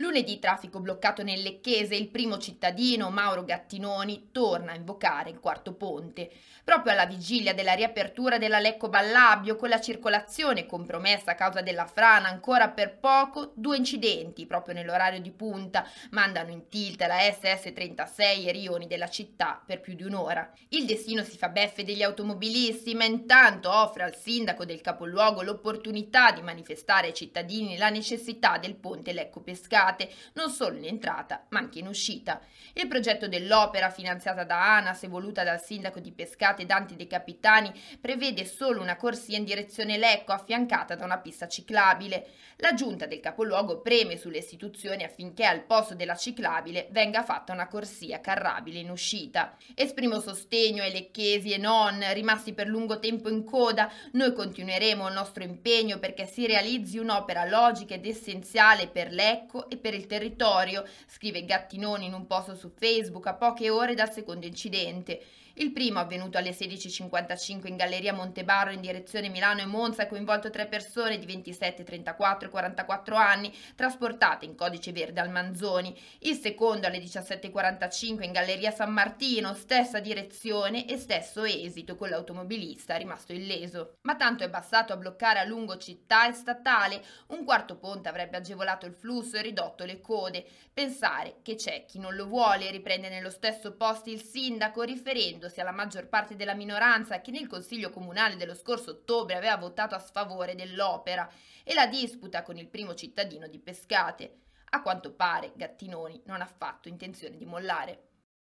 Lunedì traffico bloccato nel Lecchese, il primo cittadino, Mauro Gattinoni, torna a invocare il quarto ponte. Proprio alla vigilia della riapertura della Lecco Ballabio, con la circolazione compromessa a causa della frana ancora per poco, due incidenti, proprio nell'orario di punta, mandano in tilt la SS36 e rioni della città per più di un'ora. Il destino si fa beffe degli automobilisti, ma intanto offre al sindaco del capoluogo l'opportunità di manifestare ai cittadini la necessità del ponte Lecco Pescara complicate non solo in entrata ma anche in uscita. Il progetto dell'opera finanziata da ANAS e voluta dal sindaco di Pescate Dante De Capitani prevede solo una corsia in direzione Lecco affiancata da una pista ciclabile. La giunta del capoluogo preme sulle istituzioni affinché al posto della ciclabile venga fatta una corsia carrabile in uscita. Esprimo sostegno ai lecchesi e non rimasti per lungo tempo in coda. Noi continueremo il nostro impegno perché si realizzi un'opera logica ed essenziale per Lecco e per il territorio, scrive Gattinoni in un post su Facebook a poche ore dal secondo incidente. Il primo, avvenuto alle 16.55 in Galleria Montebarro in direzione Milano e Monza, ha coinvolto tre persone di 27, 34 e 44 anni, trasportate in codice verde al Manzoni. Il secondo, alle 17.45 in Galleria San Martino, stessa direzione e stesso esito, con l'automobilista rimasto illeso. Ma tanto è bastato a bloccare a lungo città e statale. Un quarto ponte avrebbe agevolato il flusso e ridotto rotto le code. Pensare che c'è chi non lo vuole riprende nello stesso post il sindaco riferendosi alla maggior parte della minoranza che nel consiglio comunale dello scorso ottobre aveva votato a sfavore dell'opera e la disputa con il primo cittadino di Pescate. A quanto pare Gattinoni non ha affatto intenzione di mollare.